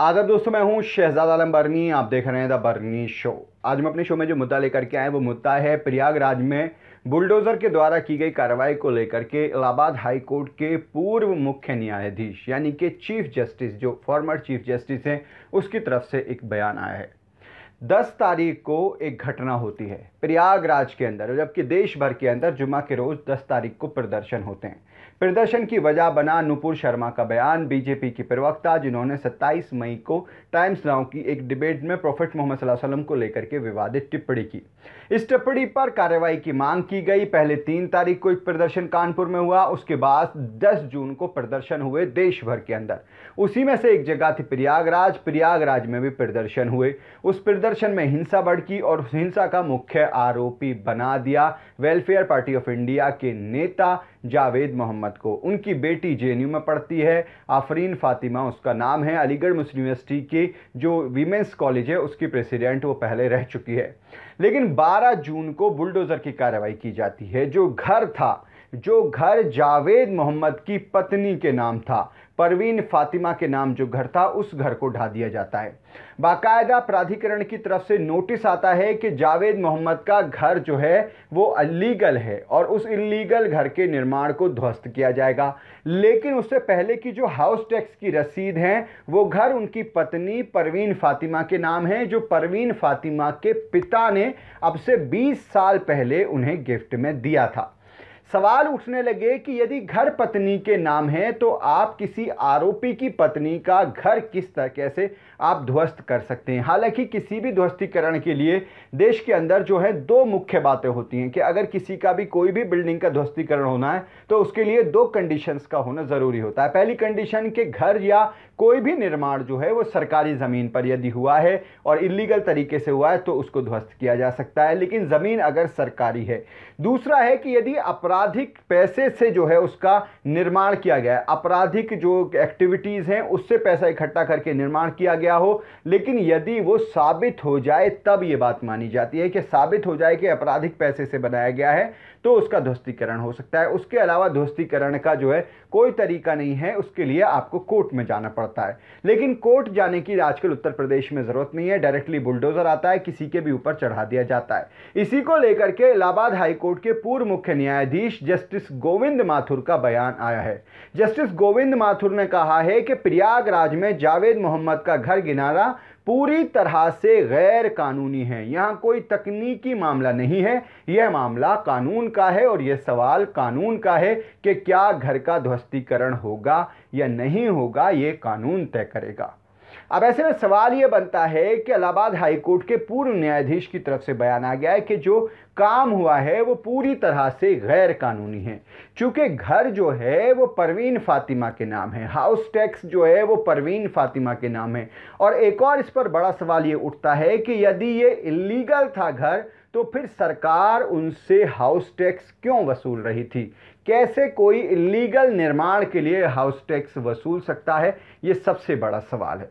आदर दोस्तों मैं हूं शहजाद आलम बर्नी आप देख रहे हैं द बर्नी शो आज मैं अपने शो में जो मुद्दा लेकर के आए वो मुद्दा है प्रयागराज में बुलडोज़र के द्वारा की गई कार्रवाई को लेकर के इलाहाबाद हाई कोर्ट के पूर्व मुख्य न्यायाधीश यानी कि चीफ जस्टिस जो फॉर्मर चीफ जस्टिस हैं उसकी तरफ से एक बयान आया है दस तारीख को एक घटना होती है प्रयागराज के अंदर जबकि देश भर के अंदर जुमा के रोज़ दस तारीख को प्रदर्शन होते हैं प्रदर्शन की वजह बना नुपुर शर्मा का बयान बीजेपी के प्रवक्ता जिन्होंने 27 मई को टाइम्स नाउ की एक डिबेट में प्रोफेट मोहम्मद वसल्लम को लेकर के विवादित टिप्पणी की इस टिप्पणी पर कार्रवाई की मांग की गई पहले तीन तारीख को एक प्रदर्शन कानपुर में हुआ उसके बाद दस जून को प्रदर्शन हुए देश भर के अंदर उसी में से एक जगह थी प्रयागराज प्रयागराज में भी प्रदर्शन हुए उस प्रदर्शन में हिंसा बढ़की और उस हिंसा का मुख्य आरोपी बना दिया वेलफेयर पार्टी ऑफ इंडिया के नेता जावेद मोहम्मद को उनकी बेटी जे में पढ़ती है आफरीन फ़ातिमा उसका नाम है अलीगढ़ मुस्लिम यूनिवर्सिटी की जो वीमेंस कॉलेज है उसकी प्रेसिडेंट वो पहले रह चुकी है लेकिन 12 जून को बुलडोज़र की कार्रवाई की जाती है जो घर था जो घर जावेद मोहम्मद की पत्नी के नाम था परवीन फातिमा के नाम जो घर था उस घर को ढा दिया जाता है बाकायदा प्राधिकरण की तरफ से नोटिस आता है कि जावेद मोहम्मद का घर जो है वो अलीगल है और उस इलीगल घर के निर्माण को ध्वस्त किया जाएगा लेकिन उससे पहले की जो हाउस टैक्स की रसीद हैं वो घर उनकी पत्नी परवीन फातिमा के नाम है जो परवीन फातिमा के पिता ने अब से बीस साल पहले उन्हें गिफ्ट में दिया था सवाल उठने लगे कि यदि घर पत्नी के नाम है तो आप किसी आरोपी की पत्नी का घर किस तरह कैसे आप ध्वस्त कर सकते हैं हालांकि किसी भी ध्वस्तीकरण के लिए देश के अंदर जो है दो मुख्य बातें होती हैं कि अगर किसी का भी कोई भी बिल्डिंग का ध्वस्तीकरण होना है तो उसके लिए दो कंडीशंस का होना ज़रूरी होता है पहली कंडीशन के घर या कोई भी निर्माण जो है वो सरकारी ज़मीन पर यदि हुआ है और इलीगल तरीके से हुआ है तो उसको ध्वस्त किया जा सकता है लेकिन ज़मीन अगर सरकारी है दूसरा है कि यदि अपराध आपराधिक पैसे से जो है उसका निर्माण किया गया है आपराधिक जो एक्टिविटीज़ हैं उससे पैसा इकट्ठा करके निर्माण किया गया हो लेकिन यदि वो साबित हो जाए तब ये बात मानी जाती है कि साबित हो जाए कि आपराधिक पैसे से बनाया गया है तो उसका ध्वस्तीकरण हो सकता है उसके अलावा ध्वस्तीकरण का जो है कोई तरीका नहीं है उसके लिए आपको कोर्ट में जाना पड़ता है लेकिन कोर्ट जाने की आजकल उत्तर प्रदेश में ज़रूरत नहीं है डायरेक्टली बुलडोज़र आता है किसी के भी ऊपर चढ़ा दिया जाता है इसी को लेकर के इलाहाबाद हाईकोर्ट के पूर्व मुख्य न्यायाधीश न्यायाधीश जस्टिस गोविंद माथुर का बयान आया है जस्टिस गोविंद माथुर ने कहा है कि प्रयागराज में जावेद मोहम्मद का घर गिनारा पूरी तरह से गैर कानूनी है यहाँ कोई तकनीकी मामला नहीं है यह मामला कानून का है और यह सवाल कानून का है कि क्या घर का ध्वस्तीकरण होगा या नहीं होगा ये कानून तय करेगा अब ऐसे में सवाल ये बनता है कि इलाहाबाद हाईकोर्ट के पूर्व न्यायाधीश की तरफ से बयान आ गया है कि जो काम हुआ है वो पूरी तरह से गैर कानूनी है चूँकि घर जो है वो परवीन फातिमा के नाम है हाउस टैक्स जो है वो परवीन फातिमा के नाम है और एक और इस पर बड़ा सवाल ये उठता है कि यदि ये इलीगल था घर तो फिर सरकार उनसे हाउस टैक्स क्यों वसूल रही थी कैसे कोई इलीगल निर्माण के लिए हाउस टैक्स वसूल सकता है ये सबसे बड़ा सवाल है